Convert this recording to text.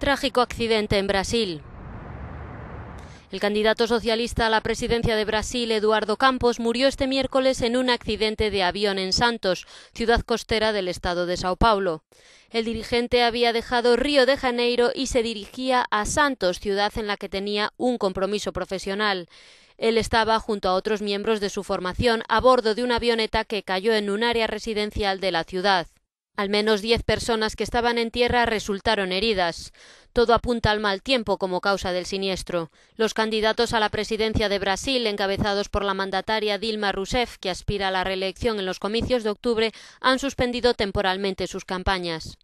Trágico accidente en Brasil. El candidato socialista a la presidencia de Brasil, Eduardo Campos, murió este miércoles en un accidente de avión en Santos, ciudad costera del estado de Sao Paulo. El dirigente había dejado Río de Janeiro y se dirigía a Santos, ciudad en la que tenía un compromiso profesional. Él estaba junto a otros miembros de su formación a bordo de una avioneta que cayó en un área residencial de la ciudad. Al menos diez personas que estaban en tierra resultaron heridas. Todo apunta al mal tiempo como causa del siniestro. Los candidatos a la presidencia de Brasil, encabezados por la mandataria Dilma Rousseff, que aspira a la reelección en los comicios de octubre, han suspendido temporalmente sus campañas.